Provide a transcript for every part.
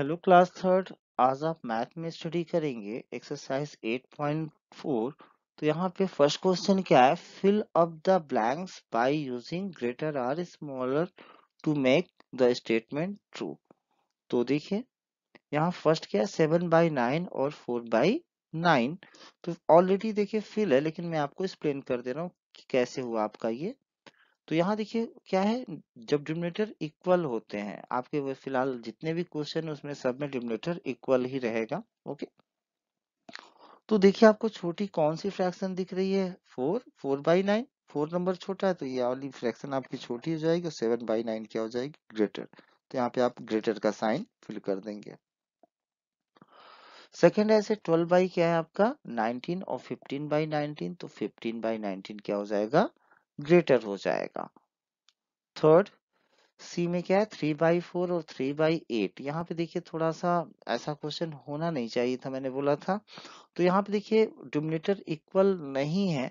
hello class third आज आप math में स्टडी करेंगे एक्सरसाइज 8.4 तो यहाँ पे फर्स्ट क्वेश्चन क्या है fill up the blanks by using greater or smaller to make the statement true तो देखिए यहाँ फर्स्ट क्या है सेवन बाई नाइन और फोर बाई नाइन तो ऑलरेडी देखिए फिल है लेकिन मैं आपको एक्सप्लेन कर दे रहा हूँ कैसे हुआ आपका ये तो यहाँ देखिए क्या है जब डिमिनेटर इक्वल होते हैं आपके फिलहाल जितने भी क्वेश्चन है उसमें सब में डिमिनेटर इक्वल ही रहेगा ओके तो देखिए आपको छोटी कौन सी फ्रैक्शन दिख रही है four four by nine four number छोटा है तो ये वाली फ्रैक्शन आपकी छोटी हो जाएगी और सेवन बाई नाइन क्या हो जाएगी ग्रेटर तो यहाँ पे आप ग्रेटर का साइन फिल कर देंगे सेकेंड ऐसे ट्वेल्व बाई क्या है आपका नाइनटीन और फिफ्टीन बाई नाइनटीन तो फिफ्टीन बाई नाइनटीन क्या हो जाएगा ग्रेटर हो जाएगा थर्ड सी में क्या है थ्री बाई फोर और थ्री बाई एट यहाँ पे देखिए थोड़ा सा ऐसा क्वेश्चन होना नहीं चाहिए था मैंने बोला था तो यहाँ पे देखिए डोमिनेटर इक्वल नहीं है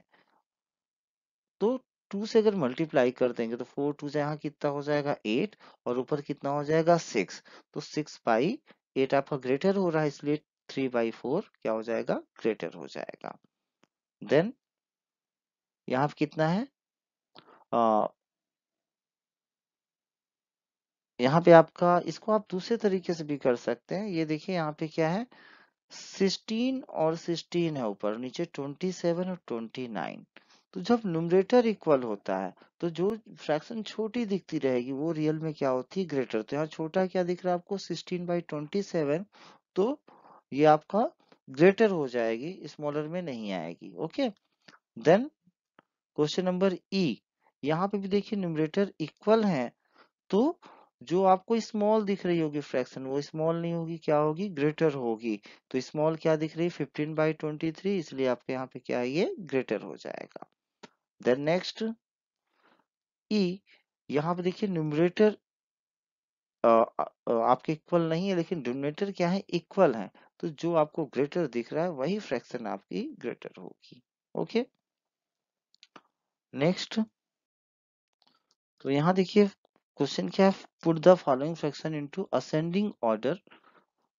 तो टू से अगर मल्टीप्लाई कर देंगे तो फोर टू से यहाँ कितना हो जाएगा एट और ऊपर कितना हो जाएगा सिक्स तो सिक्स बाई एट आपका ग्रेटर हो रहा है इसलिए थ्री बाई फोर क्या हो जाएगा ग्रेटर हो जाएगा देन यहाँ पे कितना है यहाँ पे आपका इसको आप दूसरे तरीके से भी कर सकते हैं ये देखिए यहाँ पे क्या है 16 और 16 है ऊपर नीचे 27 और 29 तो जब न्यूमरेटर इक्वल होता है तो जो फ्रैक्शन छोटी दिखती रहेगी वो रियल में क्या होती है ग्रेटर तो यहाँ छोटा क्या दिख रहा है आपको 16 बाई 27 तो ये आपका ग्रेटर हो जाएगी स्मॉलर में नहीं आएगी okay then question number E यहाँ पे भी देखिए न्यूमरेटर इक्वल है तो जो आपको स्मॉल दिख रही होगी फ्रैक्शन वो स्मॉल नहीं होगी क्या होगी ग्रेटर होगी तो स्मॉल क्या दिख रही है फिफ्टीन बाई ट्वेंटी थ्री इसलिए आपके यहाँ पे क्या है ये ग्रेटर हो जाएगा देन नेक्स्ट ई यहाँ पे देखिए न्यूमरेटर आपके इक्वल नहीं है लेकिन डिनोमिनेटर क्या है इक्वल है तो जो आपको ग्रेटर दिख रहा है वही फ्रैक्शन आपकी ग्रेटर होगी ओके नेक्स्ट तो यहाँ देखिए क्वेश्चन क्या है put the following fraction into ascending order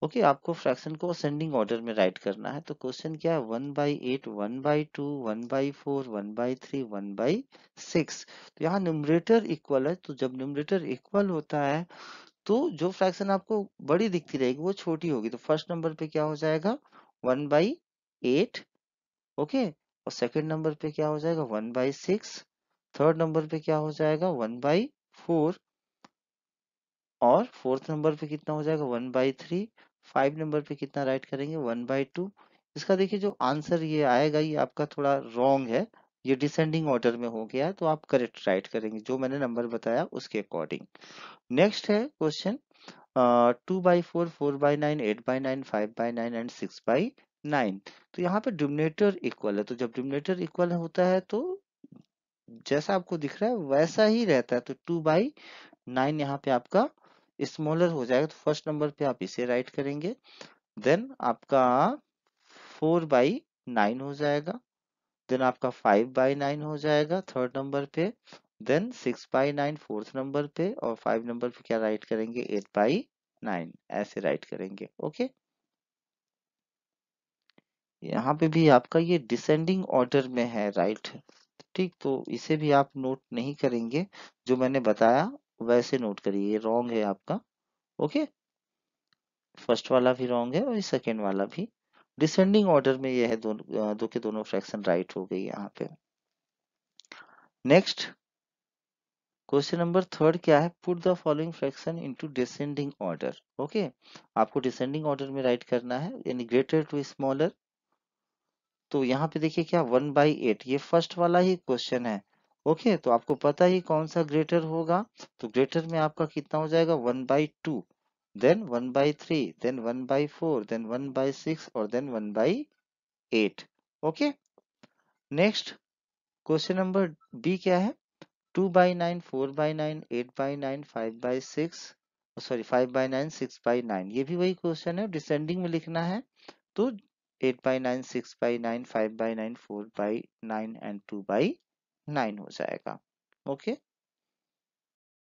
okay आपको फ्रैक्शन को असेंडिंग ऑर्डर में राइट करना है तो क्वेश्चन क्या है one by eight one by two one by four one by three one by six तो यहाँ न्यूमरेटर इक्वल है तो जब न्यूमरेटर इक्वल होता है तो जो फ्रैक्शन आपको बड़ी दिखती रहेगी वो छोटी होगी तो फर्स्ट नंबर पे क्या हो जाएगा वन बाई एट ओके और सेकेंड नंबर पे क्या हो जाएगा one by six third number पे क्या हो जाएगा वन बाई फोर और फोर्थ नंबर पे कितना हो जाएगा one by three five number पे कितना राइट करेंगे वन बाई टू इसका देखिए जो आंसर ये आएगा ये आपका थोड़ा रॉन्ग है ये डिसेंडिंग ऑर्डर में हो गया तो आप करेक्ट राइट करेंगे जो मैंने नंबर बताया उसके अकॉर्डिंग नेक्स्ट है question two by four four by nine eight by nine five by nine and six by nine तो यहाँ पे डिमिनेटर इक्वल है तो जब डिमिनेटर इक्वल होता है तो जैसा आपको दिख रहा है वैसा ही रहता है तो टू बाई नाइन यहाँ पे आपका स्मॉलर हो जाएगा तो फर्स्ट नंबर पे आप इसे राइट करेंगे देन आपका फोर बाई नाइन हो जाएगा देन आपका फाइव बाई नाइन हो जाएगा थर्ड नंबर पे then six by nine fourth number पे और फाइव नंबर पे क्या राइट करेंगे एट बाई नाइन ऐसे राइट करेंगे ओके यहाँ पे भी आपका ये डिसेंडिंग ऑर्डर में है राइट ठीक तो इसे भी आप नोट नहीं करेंगे जो मैंने बताया वैसे नोट करिए रॉन्ग है आपका ओके फर्स्ट वाला भी रॉन्ग है और सेकेंड वाला भी डिसेंडिंग ऑर्डर में यह है दोनों दो के दोनों फ्रैक्शन राइट हो गई यहाँ पे नेक्स्ट क्वेश्चन नंबर थर्ड क्या है put the following fraction into descending order okay आपको डिसेंडिंग ऑर्डर में राइट करना है यानी ग्रेटर टू स्मॉलर तो यहाँ पे देखिए क्या वन बाई एट ये फर्स्ट वाला ही क्वेश्चन है ओके तो आपको पता ही कौन सा ग्रेटर होगा तो ग्रेटर में आपका कितना हो जाएगा one by two then one by three then one by four then one by six और then one by eight okay next question number B क्या है two by nine four by nine eight by nine five by six sorry five by nine six by nine ये भी वही question है descending में लिखना है तो eight by nine six by nine five by nine four by nine and two by nine हो जाएगा ओके